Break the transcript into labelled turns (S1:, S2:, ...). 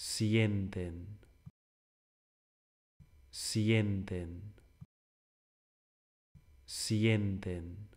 S1: sienten, sienten, sienten.